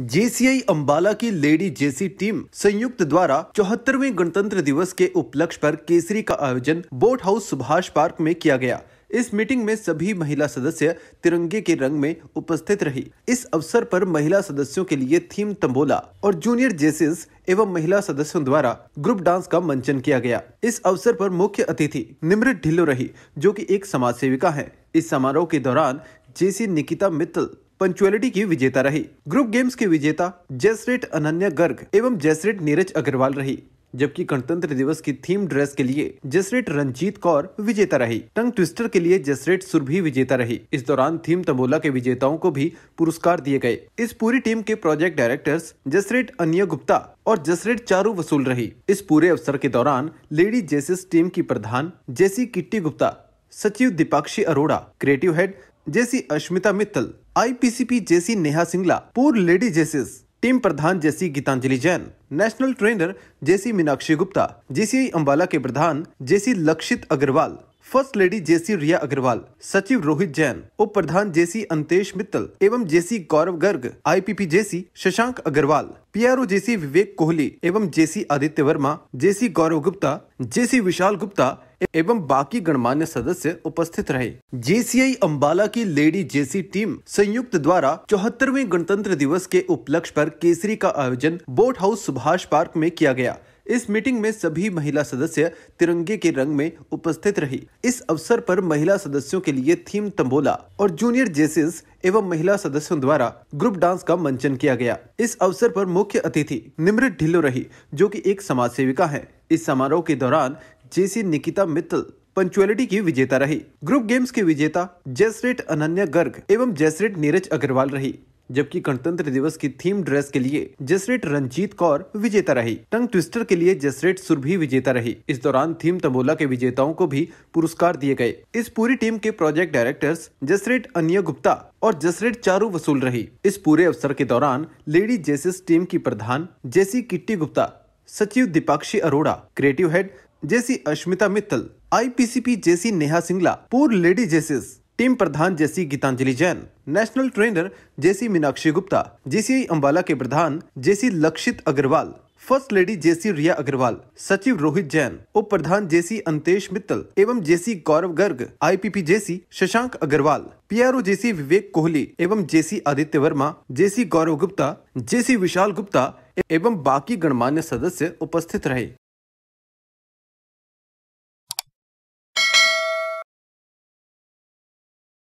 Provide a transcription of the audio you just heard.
JCI Ambala की lady जेसी team संयुक्त द्वारा चौहत्तरवें गणतंत्र दिवस के उपलक्ष्य पर केसरी का आयोजन बोट हाउस सुभाष पार्क में किया गया इस मीटिंग में सभी महिला सदस्य तिरंगे के रंग में उपस्थित रही इस अवसर पर महिला सदस्यों के लिए थीम तंबोला और जूनियर जेसिस एवं महिला सदस्यों द्वारा ग्रुप डांस का मंचन किया गया इस अवसर पर मुख्य अतिथि निमृत ढिल्लो रही जो कि एक समाज सेविका है इस समारोह के दौरान जेसी निकिता मित्तल पंचुअलिटी की विजेता रही ग्रुप गेम्स के विजेता जयश्रेठ अनन्या गर्ग एवं जयश्रेठ नीरज अग्रवाल रही जबकि गणतंत्र दिवस की थीम ड्रेस के लिए जसरेट रंजीत कौर विजेता रही टंग ट्विस्टर के लिए जसरेट सुरभि विजेता रही इस दौरान थीम तमोला के विजेताओं को भी पुरस्कार दिए गए इस पूरी टीम के प्रोजेक्ट डायरेक्टर्स जसरेट अन्य गुप्ता और जसरेट चारू वसूल रही इस पूरे अवसर के दौरान लेडी जेसिस टीम की प्रधान जेसी किट्टी गुप्ता सचिव Deepakshi Arora creative head JC Ashmita Mittal IPCP JC Neha Singla पूर्व लेडी जेसिस टीम प्रधान जैसी गीतांजलि जैन नेशनल ट्रेनर जैसी मीनाक्षी गुप्ता जेसी अम्बाला के प्रधान JC Lakshit Agarwal first lady JC Riya Agarwal सचिव रोहित जैन उप प्रधान जेसी अंतेश मित्तल एवं JC Gaurav Garg IPP JC Shashank Agarwal PRO JC Vivek Kohli एवं जेसी आदित्य वर्मा जेसी गौरव गुप्ता जेसी विशाल गुप्ता एवं बाकी गणमान्य सदस्य उपस्थित रहे जे अम्बाला की लेडी जेसी टीम संयुक्त द्वारा चौहत्तरवे गणतंत्र दिवस के उपलक्ष्य पर केसरी का आयोजन बोट हाउस सुभाष पार्क में किया गया इस मीटिंग में सभी महिला सदस्य तिरंगे के रंग में उपस्थित रही इस अवसर पर महिला सदस्यों के लिए थीम तंबोला और जूनियर जेसिस एवं महिला सदस्यों द्वारा ग्रुप डांस का मंचन किया गया इस अवसर पर मुख्य अतिथि निमृत ढिल्लो रही जो कि एक समाज सेविका है इस समारोह के दौरान जेसी निकिता मित्तल पंचुअलिटी की विजेता रही ग्रुप गेम्स की विजेता जसरेट अनन्या गर्ग एवं जयसरेट नीरज अग्रवाल रही जबकि गणतंत्र दिवस की थीम ड्रेस के लिए जसरेट रंजीत कौर विजेता रही टंग ट्विस्टर के लिए जसरेट सुरभि विजेता रही इस दौरान थीम तमोला के विजेताओं को भी पुरस्कार दिए गए इस पूरी टीम के प्रोजेक्ट डायरेक्टर्स जसरेट अन्य गुप्ता और जसरेट चारू वसूल रही इस पूरे अवसर के दौरान लेडी जेसिस टीम की प्रधान जेसी किट्टी गुप्ता सचिव दीपाक्षी अरोड़ा क्रिएटिव हेड जैसी अश्मिता मित्तल आईपीसीपी जैसी नेहा सिंगला पूर्व लेडी जेसिस टीम प्रधान जैसी गीतांजलि जैन नेशनल ट्रेनर जैसी मीनाक्षी गुप्ता जेसी अम्बाला के प्रधान JC Lakshit Agarwal first lady JC Riya Agarwal सचिव रोहित जैन उप प्रधान जेसी अंतेश मित्तल एवं JC Gaurav Garg IPP JC Shashank Agarwal PRO JC Vivek Kohli एवं जेसी आदित्य वर्मा जेसी गौरव गुप्ता जेसी विशाल गुप्ता एवं बाकी गणमान्य सदस्य उपस्थित रहे